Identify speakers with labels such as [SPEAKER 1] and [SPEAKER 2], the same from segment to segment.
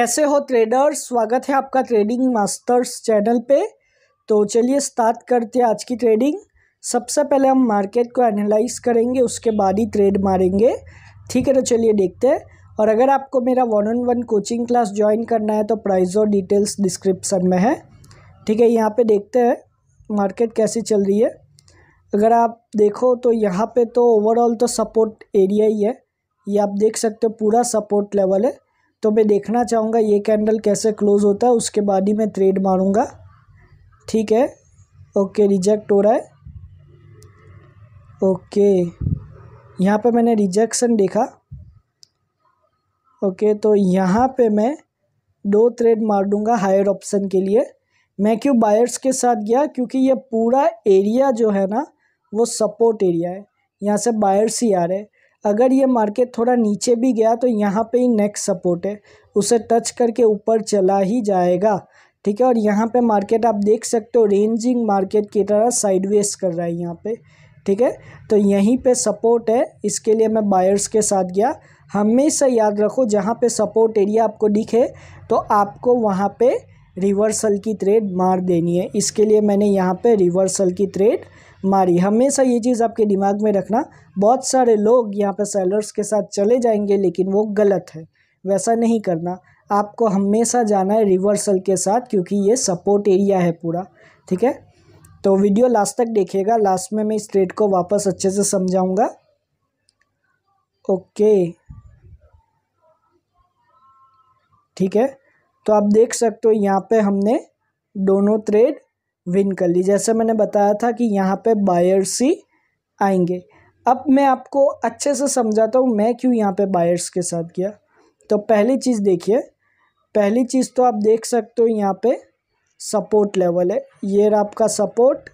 [SPEAKER 1] कैसे हो ट्रेडर्स स्वागत है आपका ट्रेडिंग मास्टर्स चैनल पे तो चलिए स्टार्ट करते हैं आज की ट्रेडिंग सबसे पहले हम मार्केट को एनालाइज करेंगे उसके बाद ही ट्रेड मारेंगे ठीक है तो चलिए देखते हैं और अगर आपको मेरा one on one coaching class join करना है तो प्राइस और डिटेल्स डिस्क्रिप्सन में है ठीक है यहाँ पर देखते हैं मार्केट कैसी चल रही है अगर आप देखो तो यहाँ पर तो ओवरऑल तो सपोर्ट एरिया ही है ये आप देख सकते हो पूरा सपोर्ट लेवल है तो मैं देखना चाहूँगा ये कैंडल कैसे क्लोज़ होता है उसके बाद ही मैं थ्रेड मारूँगा ठीक है ओके रिजेक्ट हो रहा है ओके यहाँ पे मैंने रिजेक्शन देखा ओके तो यहाँ पे मैं दो थ्रेड मार दूँगा हायर ऑप्शन के लिए मैं क्यों बायर्स के साथ गया क्योंकि ये पूरा एरिया जो है ना वो सपोर्ट एरिया है यहाँ से बायर्स ही आ रहे हैं अगर ये मार्केट थोड़ा नीचे भी गया तो यहाँ पे ही नेक्स्ट सपोर्ट है उसे टच करके ऊपर चला ही जाएगा ठीक है और यहाँ पे मार्केट आप देख सकते हो रेंजिंग मार्केट की तरह साइडवेज कर रहा है यहाँ पे ठीक है तो यहीं पे सपोर्ट है इसके लिए मैं बायर्स के साथ गया हमेशा याद रखो जहाँ पे सपोर्ट एरिया आपको दिखे तो आपको वहाँ पर रिवर्सल की ट्रेड मार देनी है इसके लिए मैंने यहाँ पर रिवर्सल की ट्रेड मारी हमेशा ये चीज़ आपके दिमाग में रखना बहुत सारे लोग यहाँ पर सेलर्स के साथ चले जाएंगे लेकिन वो गलत है वैसा नहीं करना आपको हमेशा जाना है रिवर्सल के साथ क्योंकि ये सपोर्ट एरिया है पूरा ठीक है तो वीडियो लास्ट तक देखिएगा लास्ट में मैं इस ट्रेड को वापस अच्छे से समझाऊंगा ओके ठीक है तो आप देख सकते हो यहाँ पे हमने दोनों ट्रेड विन कर ली जैसे मैंने बताया था कि यहाँ पे बायर्स ही आएंगे अब मैं आपको अच्छे से समझाता हूँ मैं क्यों यहाँ पे बायर्स के साथ गया तो पहली चीज़ देखिए पहली चीज़ तो आप देख सकते हो यहाँ पे सपोर्ट लेवल है ये आपका सपोर्ट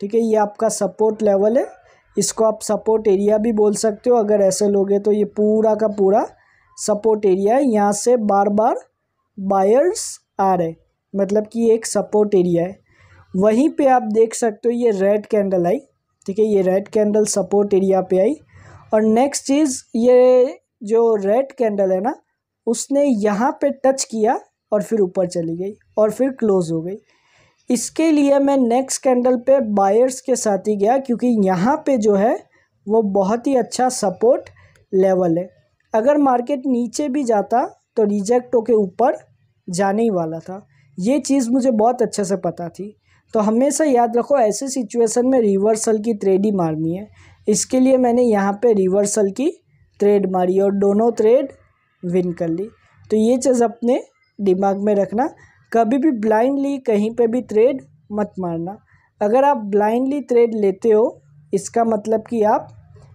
[SPEAKER 1] ठीक है ये आपका सपोर्ट लेवल है इसको आप सपोर्ट एरिया भी बोल सकते हो अगर ऐसे लोगे तो ये पूरा का पूरा सपोर्ट एरिया है यहाँ से बार बार बायर्स आ रहे मतलब कि एक सपोर्ट एरिया है वहीं पे आप देख सकते हो ये रेड कैंडल आई ठीक है ये रेड कैंडल सपोर्ट एरिया पे आई और नेक्स्ट चीज़ ये जो रेड कैंडल है ना उसने यहाँ पे टच किया और फिर ऊपर चली गई और फिर क्लोज़ हो गई इसके लिए मैं नेक्स्ट कैंडल पे बायर्स के साथ ही गया क्योंकि यहाँ पे जो है वो बहुत ही अच्छा सपोर्ट लेवल है अगर मार्केट नीचे भी जाता तो रिजेक्टों के ऊपर जाने ही वाला था ये चीज़ मुझे बहुत अच्छे से पता थी तो हमेशा याद रखो ऐसे सिचुएशन में रिवर्सल की ट्रेड ही मारनी है इसके लिए मैंने यहाँ पे रिवर्सल की ट्रेड मारी और दोनों ट्रेड विन कर ली तो ये चीज़ अपने दिमाग में रखना कभी भी ब्लाइंडली कहीं पे भी ट्रेड मत मारना अगर आप ब्लाइंडली ट्रेड लेते हो इसका मतलब कि आप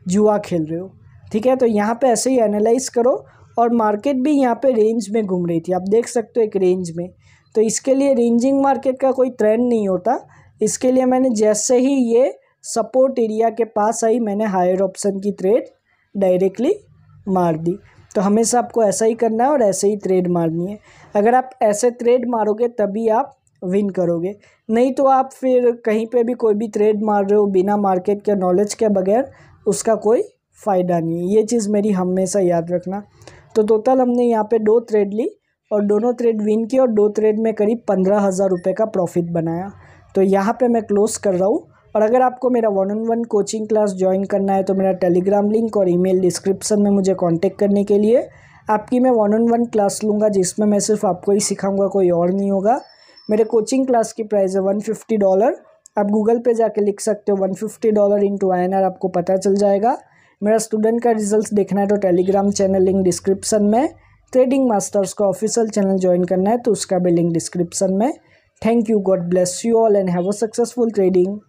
[SPEAKER 1] जुआ खेल रहे हो ठीक है तो यहाँ पे ऐसे ही एनालाइज करो और मार्केट भी यहाँ पे रेंज में घूम रही थी आप देख सकते हो एक रेंज में तो इसके लिए रेंजिंग मार्केट का कोई ट्रेंड नहीं होता इसके लिए मैंने जैसे ही ये सपोर्ट एरिया के पास आई मैंने हायर ऑप्शन की ट्रेड डायरेक्टली मार दी तो हमेशा आपको ऐसा ही करना है और ऐसे ही ट्रेड मारनी है अगर आप ऐसे ट्रेड मारोगे तभी आप विन करोगे नहीं तो आप फिर कहीं पे भी कोई भी ट्रेड मार रहे हो बिना मार्केट के नॉलेज के बगैर उसका कोई फ़ायदा नहीं है ये चीज़ मेरी हमेशा याद रखना तो टोटल हमने यहाँ पे दो ट्रेड ली और दोनों ट्रेड विन किए और दो ट्रेड में करीब पंद्रह हज़ार रुपये का प्रॉफिट बनाया तो यहाँ पे मैं क्लोज़ कर रहा हूँ और अगर आपको मेरा one on one coaching class join करना है तो मेरा टेलीग्राम लिंक और ईमेल डिस्क्रिप्शन में मुझे कांटेक्ट करने के लिए आपकी मैं वन ऑन वन क्लास लूँगा जिसमें मैं सिर्फ आपको ही सिखाऊँगा कोई और नहीं होगा मेरे कोचिंग क्लास की प्राइस है वन फिफ्टी डॉलर आप गूगल पे जाके लिख सकते हो one fifty dollar into I N R आपको पता चल जाएगा मेरा स्टूडेंट का रिजल्ट देखना है तो टेलीग्राम चैनल लिंक डिस्क्रिप्शन में ट्रेडिंग मास्टर्स का ऑफिशियल चैनल ज्वाइन करना है तो उसका भी लिंक डिस्क्रिप्शन में thank you God bless you all and have a successful trading